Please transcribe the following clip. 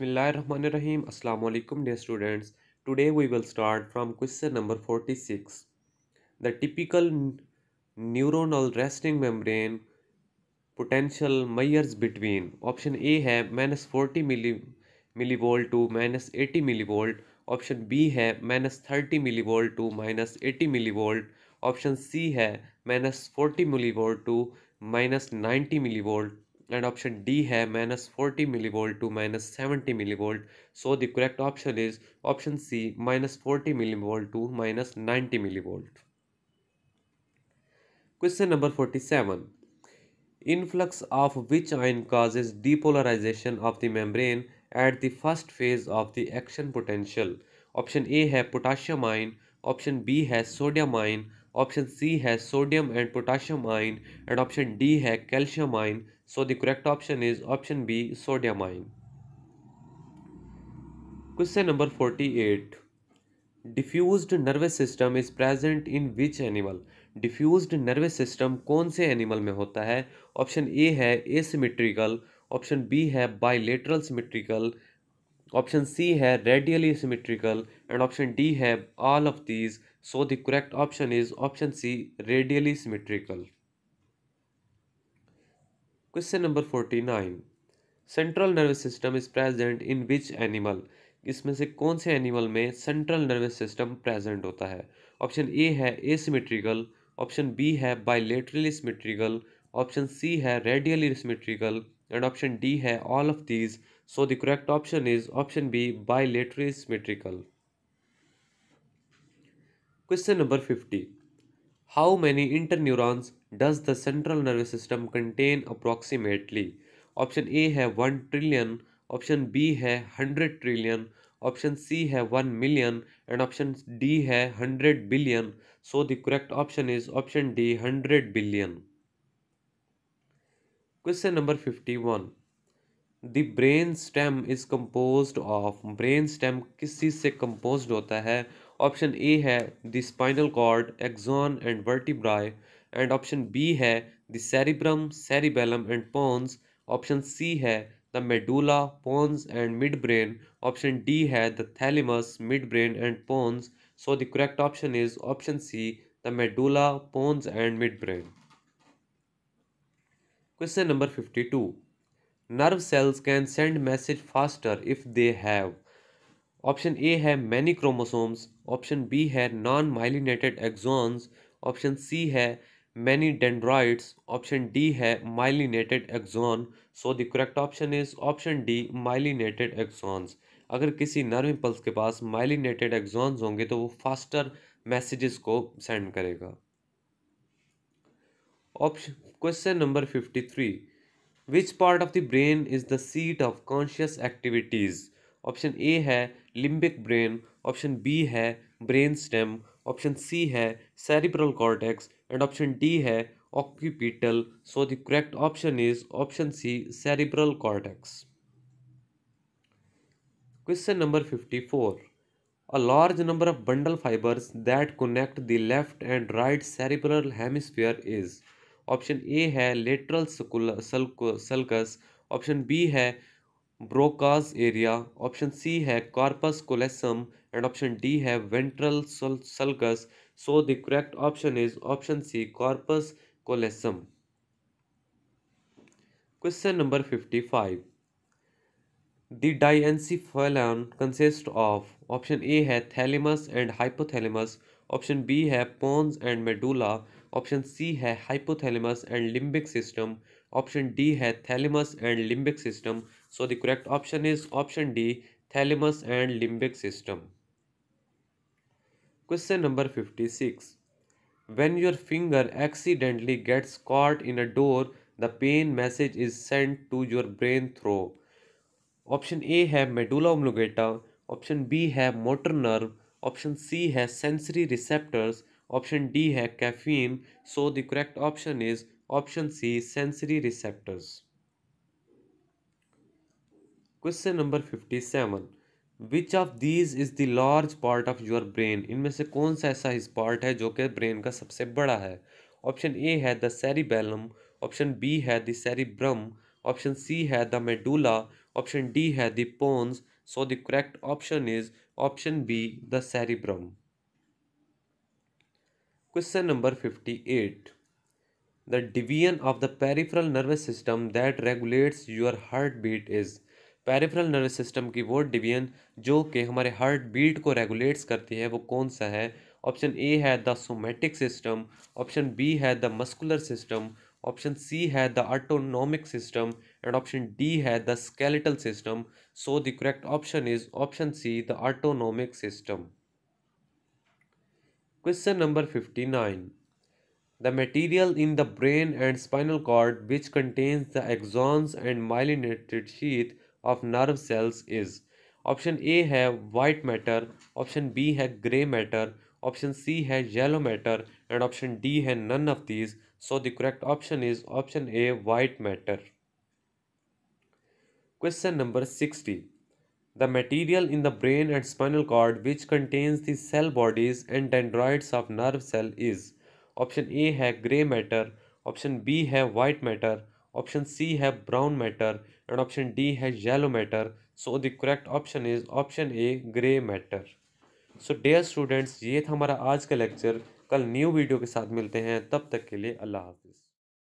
बसमीम अल्लाम dear students today we will start from question number forty six the typical neuronal resting membrane potential measures between option A है minus forty milli millivolt to minus eighty millivolt option B है minus thirty millivolt to minus eighty millivolt option C है minus forty millivolt to minus ninety millivolt and option D है minus 40 millivolt to minus 70 millivolt. So the correct option is option C minus 40 millivolt to minus 90 millivolt. Question number 47. Influx of which ion causes depolarization of the membrane at the first phase of the action potential? Option A A है potassium ion, option B has sodium ion, Option C has sodium and potassium ion. And option D है calcium ion. So the correct option is option B sodium ion. Question number 48. Diffused nervous system is present in which animal? Diffused nervous system कौन से animal में होता है Option A है asymmetrical, option B है bilateral symmetrical, option C है radially symmetrical and option D है all of these. So the correct option is option C radially symmetrical. Question number forty nine central nervous system is present in which animal इसमें से कौन से animal में central nervous system present होता है option A है asymmetrical option B है bilaterally symmetrical option C है radially symmetrical and option D है all of these so the correct option is option B bilaterally symmetrical question number fifty many inter interneurons does the central nervous system contain approximately option A है one trillion option B है hundred trillion option C है one million and option D है hundred billion so the correct option is option D hundred billion question number fifty one the brain stem is compose of brain stem किस चीज़ से compose होता है option A है the and axon and vertebrae and option B है the cerebrum cerebellum and pons option C है the medulla pons and mid brain option D है the thalamus mid brain and pons so the correct option is option c the medulla pons and midbrain question number 52 nerve cells can send message faster if they have option A है many chromosomes option B है non myelinated axons option C है many dendrites option D है myelinated axon so the correct option is option D myelinated axons अगर किसी nerve impulse के पास myelinated axons होंगे तो वो फास्टर मैसेजेस को सेंड करेगा option question number fifty three which part of the brain is the seat of conscious activities option A है limbic brain option B है ब्रेन स्टेम ऑप्शन सी है cerebral cortex and option D है occipital so the correct option is option C cerebral cortex question number fifty four a large number of bundle fibres that connect the left and right cerebral hemisphere is option A है lateral sulcus option B है Broca's area option C है corpus callosum and option D है ventral sulcus so the correct option is option C corpus callosum question number fifty five the diencephalon consist of option A है thalamus and hypothalamus option B है pons and medulla option C है hypothalamus and limbic system option D है thalamus and limbic system so the correct option is option D thalamus and limbic system question number fifty six when your finger accidentally gets caught in a door the pain message is send to your brain through option A है medulla oblongata option B है motor nerve option C है sensory receptors option D है caffeine so the correct option is option C sensory receptors question number fifty seven which of these is the large part of your brain इनमें से कौन सा ऐसा इस part है जो कि ब्रेन का सबसे बड़ा है ऑप्शन ए है द सेरिबेलम ऑप्शन बी है द सेरिब्रम ऑप्शन सी है द मेडूला ऑप्शन डी है the pons so the correct option is option B the cerebrum question number fifty eight the division of the peripheral nervous system that regulates your heart beat is peripheral nervous system की वो division जो कि हमारे heart beat को regulates करती है वो कौन सा है ऑप्शन ए है the somatic system option B है the muscular system option C है the autonomic system and option D है the skeletal system so the correct option is option C the autonomic system question number fifty nine The material in the brain and spinal cord which contains the axons and myelinated sheath of nerve cells is option A have white matter, option B has gray matter, option C has yellow matter, and option D has none of these. So the correct option is option A white matter. Question number 60. The material in the brain and spinal cord which contains the cell bodies and dendrites of nerve cell is option A है grey matter option B है white matter option C है brown matter and option D है yellow matter so the correct option is option A grey matter so dear students ये था हमारा आज का lecture कल न्यू वीडियो के साथ मिलते हैं तब तक के लिए अल्लाह हाफिज़